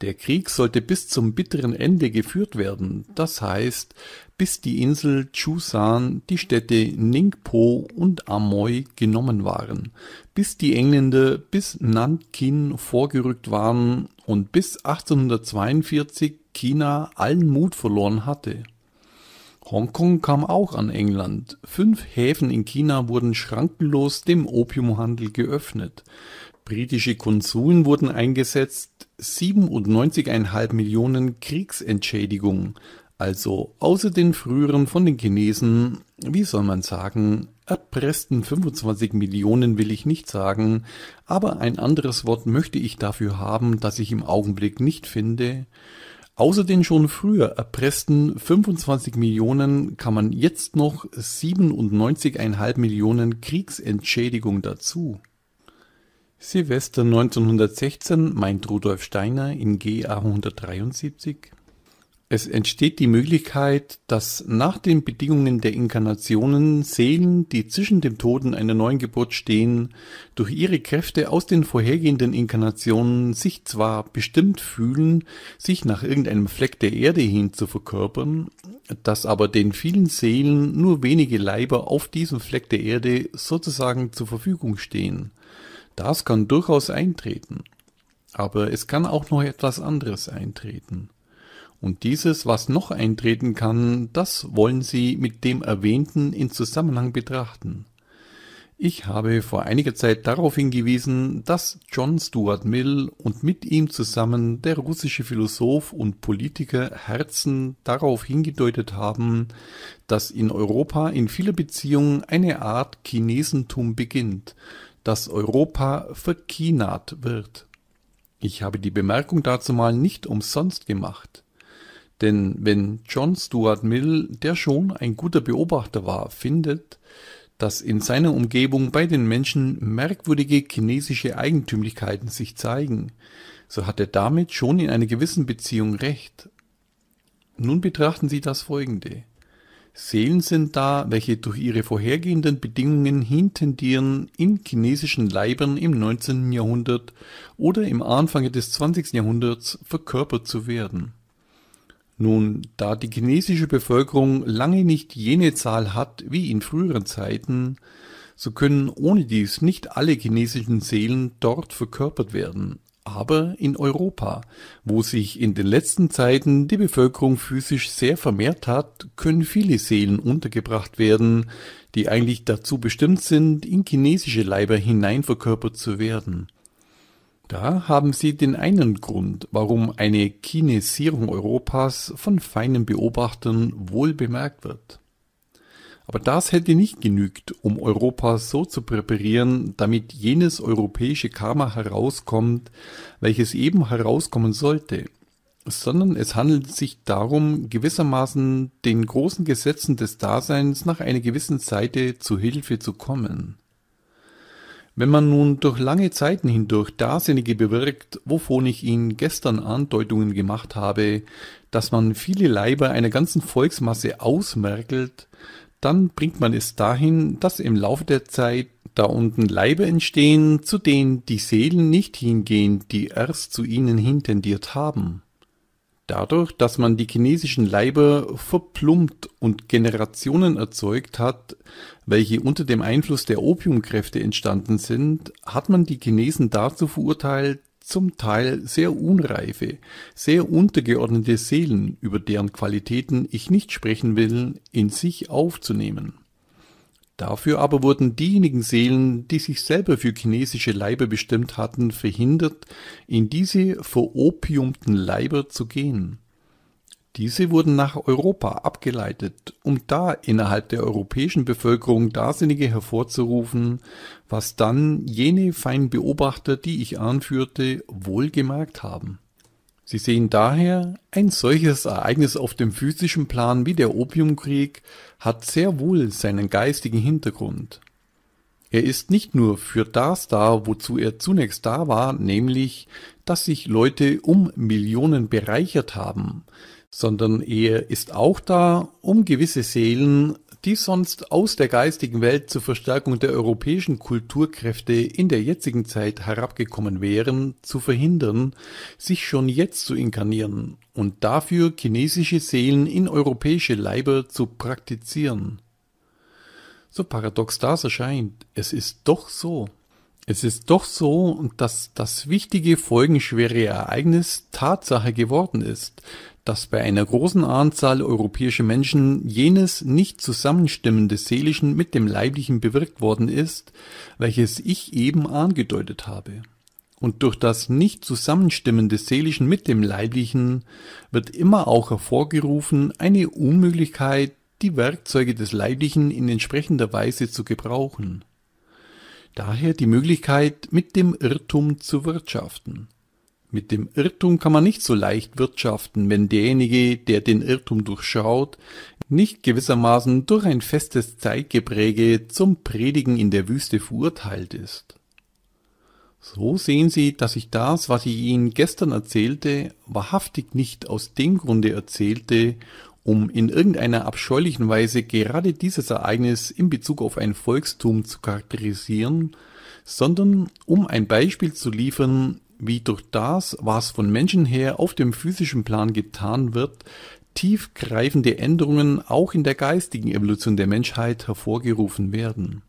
Der Krieg sollte bis zum bitteren Ende geführt werden, das heißt, bis die Insel Chusan, die Städte Ningpo und Amoy genommen waren, bis die Engländer bis Nankin vorgerückt waren und bis 1842 China allen Mut verloren hatte. Hongkong kam auch an England. Fünf Häfen in China wurden schrankenlos dem Opiumhandel geöffnet. Britische Konsuln wurden eingesetzt, 97,5 Millionen Kriegsentschädigung, also außer den früheren von den Chinesen, wie soll man sagen, erpressten 25 Millionen will ich nicht sagen, aber ein anderes Wort möchte ich dafür haben, das ich im Augenblick nicht finde, Außer den schon früher erpressten 25 Millionen kann man jetzt noch 97,5 Millionen Kriegsentschädigung dazu. Silvester 1916 meint Rudolf Steiner in GA 173 es entsteht die Möglichkeit, dass nach den Bedingungen der Inkarnationen Seelen, die zwischen dem Tod und einer neuen Geburt stehen, durch ihre Kräfte aus den vorhergehenden Inkarnationen sich zwar bestimmt fühlen, sich nach irgendeinem Fleck der Erde hin zu verkörpern, dass aber den vielen Seelen nur wenige Leiber auf diesem Fleck der Erde sozusagen zur Verfügung stehen. Das kann durchaus eintreten. Aber es kann auch noch etwas anderes eintreten. Und dieses, was noch eintreten kann, das wollen Sie mit dem Erwähnten in Zusammenhang betrachten. Ich habe vor einiger Zeit darauf hingewiesen, dass John Stuart Mill und mit ihm zusammen der russische Philosoph und Politiker Herzen darauf hingedeutet haben, dass in Europa in vieler Beziehung eine Art Chinesentum beginnt, dass Europa verchinat wird. Ich habe die Bemerkung dazu mal nicht umsonst gemacht. Denn wenn John Stuart Mill, der schon ein guter Beobachter war, findet, dass in seiner Umgebung bei den Menschen merkwürdige chinesische Eigentümlichkeiten sich zeigen, so hat er damit schon in einer gewissen Beziehung recht. Nun betrachten Sie das folgende. Seelen sind da, welche durch ihre vorhergehenden Bedingungen hintendieren, in chinesischen Leibern im 19. Jahrhundert oder im Anfang des 20. Jahrhunderts verkörpert zu werden. Nun, da die chinesische Bevölkerung lange nicht jene Zahl hat wie in früheren Zeiten, so können ohne dies nicht alle chinesischen Seelen dort verkörpert werden, aber in Europa, wo sich in den letzten Zeiten die Bevölkerung physisch sehr vermehrt hat, können viele Seelen untergebracht werden, die eigentlich dazu bestimmt sind, in chinesische Leiber hineinverkörpert zu werden. Da haben Sie den einen Grund, warum eine Chinesierung Europas von feinen Beobachtern wohl bemerkt wird. Aber das hätte nicht genügt, um Europa so zu präparieren, damit jenes europäische Karma herauskommt, welches eben herauskommen sollte, sondern es handelt sich darum, gewissermaßen den großen Gesetzen des Daseins nach einer gewissen Seite zu Hilfe zu kommen. Wenn man nun durch lange Zeiten hindurch dasjenige bewirkt, wovon ich Ihnen gestern Andeutungen gemacht habe, dass man viele Leiber einer ganzen Volksmasse ausmerkelt, dann bringt man es dahin, dass im Laufe der Zeit da unten Leiber entstehen, zu denen die Seelen nicht hingehen, die erst zu ihnen hintendiert haben. Dadurch, dass man die chinesischen Leiber verplumpt und Generationen erzeugt hat, welche unter dem Einfluss der Opiumkräfte entstanden sind, hat man die Chinesen dazu verurteilt, zum Teil sehr unreife, sehr untergeordnete Seelen, über deren Qualitäten ich nicht sprechen will, in sich aufzunehmen Dafür aber wurden diejenigen Seelen, die sich selber für chinesische Leiber bestimmt hatten, verhindert, in diese veropiumten Leiber zu gehen. Diese wurden nach Europa abgeleitet, um da innerhalb der europäischen Bevölkerung Darsinnige hervorzurufen, was dann jene feinen Beobachter, die ich anführte, wohl gemerkt haben. Sie sehen daher, ein solches Ereignis auf dem physischen Plan wie der Opiumkrieg hat sehr wohl seinen geistigen Hintergrund. Er ist nicht nur für das da, wozu er zunächst da war, nämlich, dass sich Leute um Millionen bereichert haben, sondern er ist auch da, um gewisse Seelen dies sonst aus der geistigen Welt zur Verstärkung der europäischen Kulturkräfte in der jetzigen Zeit herabgekommen wären, zu verhindern, sich schon jetzt zu inkarnieren und dafür chinesische Seelen in europäische Leiber zu praktizieren. So paradox das erscheint, es ist doch so. Es ist doch so, dass das wichtige folgenschwere Ereignis Tatsache geworden ist, dass bei einer großen Anzahl europäischer Menschen jenes Nicht-Zusammenstimmen Seelischen mit dem Leiblichen bewirkt worden ist, welches ich eben angedeutet habe. Und durch das Nicht-Zusammenstimmen Seelischen mit dem Leiblichen wird immer auch hervorgerufen eine Unmöglichkeit, die Werkzeuge des Leiblichen in entsprechender Weise zu gebrauchen. Daher die Möglichkeit, mit dem Irrtum zu wirtschaften mit dem Irrtum kann man nicht so leicht wirtschaften, wenn derjenige, der den Irrtum durchschaut, nicht gewissermaßen durch ein festes Zeitgepräge zum Predigen in der Wüste verurteilt ist. So sehen Sie, dass ich das, was ich Ihnen gestern erzählte, wahrhaftig nicht aus dem Grunde erzählte, um in irgendeiner abscheulichen Weise gerade dieses Ereignis in Bezug auf ein Volkstum zu charakterisieren, sondern um ein Beispiel zu liefern, wie durch das, was von Menschen her auf dem physischen Plan getan wird, tiefgreifende Änderungen auch in der geistigen Evolution der Menschheit hervorgerufen werden.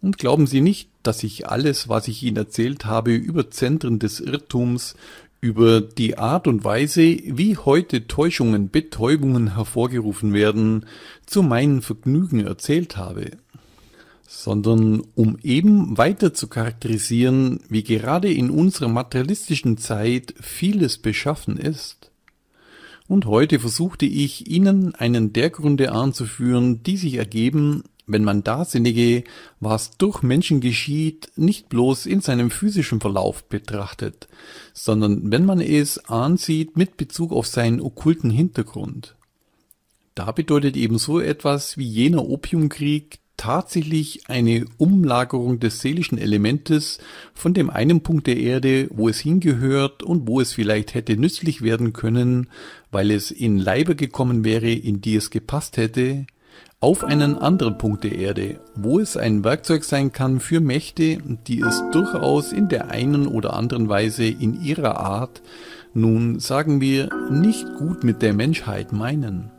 Und glauben Sie nicht, dass ich alles, was ich Ihnen erzählt habe über Zentren des Irrtums, über die Art und Weise, wie heute Täuschungen, Betäubungen hervorgerufen werden, zu meinem Vergnügen erzählt habe sondern um eben weiter zu charakterisieren, wie gerade in unserer materialistischen Zeit vieles beschaffen ist. Und heute versuchte ich Ihnen einen der Gründe anzuführen, die sich ergeben, wenn man Dasinnige, was durch Menschen geschieht, nicht bloß in seinem physischen Verlauf betrachtet, sondern wenn man es ansieht mit Bezug auf seinen okkulten Hintergrund. Da bedeutet eben so etwas wie jener Opiumkrieg, tatsächlich eine Umlagerung des seelischen Elementes von dem einen Punkt der Erde, wo es hingehört und wo es vielleicht hätte nützlich werden können, weil es in Leiber gekommen wäre, in die es gepasst hätte, auf einen anderen Punkt der Erde, wo es ein Werkzeug sein kann für Mächte, die es durchaus in der einen oder anderen Weise in ihrer Art, nun sagen wir, nicht gut mit der Menschheit meinen.